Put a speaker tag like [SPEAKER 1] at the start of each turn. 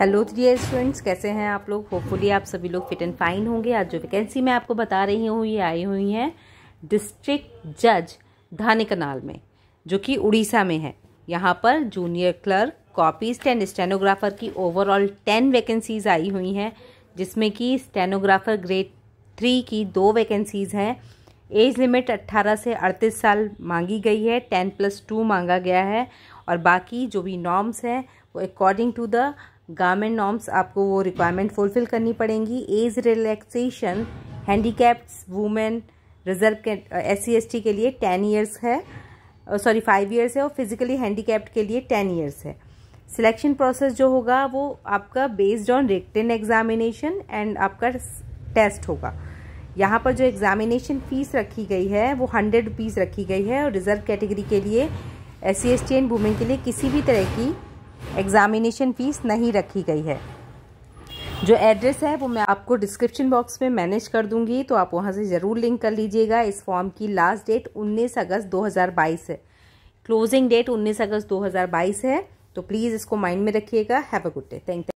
[SPEAKER 1] hello three students कैसे हैं आप लोग होपफुली आप सभी लोग फिट एंड फाइन होंगे आज जो वैकेंसी मैं आपको बता रही हूँ ये आई हुई है डिस्ट्रिक्ट जज धानिकनाल कनाल में जो कि उड़ीसा में है यहाँ पर junior clerk copyist and stenographer की ओवरऑल टेन वैकेंसीज आई हुई हैं जिसमें कि स्टेनोग्राफर ग्रेड थ्री की दो वैकेंसीज़ हैं एज लिमिट 18 से 38 साल मांगी गई है 10 प्लस टू मांगा गया है और बाकी जो भी नॉर्म्स हैं वो according to the government norms आपको वो रिक्वायरमेंट फुलफिल करनी पड़ेंगी age relaxation handicaps women reserve के एस सी के लिए टेन ईयर्स है सॉरी फाइव ईयर्स है और फिजिकली हैंडीकैप्ड के लिए टेन ईयर्स है सिलेक्शन प्रोसेस जो होगा वो आपका based on written examination and आपका टेस्ट होगा यहाँ पर जो एग्ज़ामिनेशन फ़ीस रखी गई है वो हंड्रेड रुपीज़ रखी गई है और रिज़र्व कैटेगरी के लिए S C S T and women के लिए किसी भी तरह की एग्ज़ामिनेशन फ़ीस नहीं रखी गई है जो एड्रेस है वो मैं आपको डिस्क्रिप्शन बॉक्स में मैनेज कर दूंगी तो आप वहाँ से ज़रूर लिंक कर लीजिएगा इस फॉर्म की लास्ट डेट 19 अगस्त 2022 है क्लोजिंग डेट 19 अगस्त 2022 है तो प्लीज़ इसको माइंड में रखिएगा have a good day thank you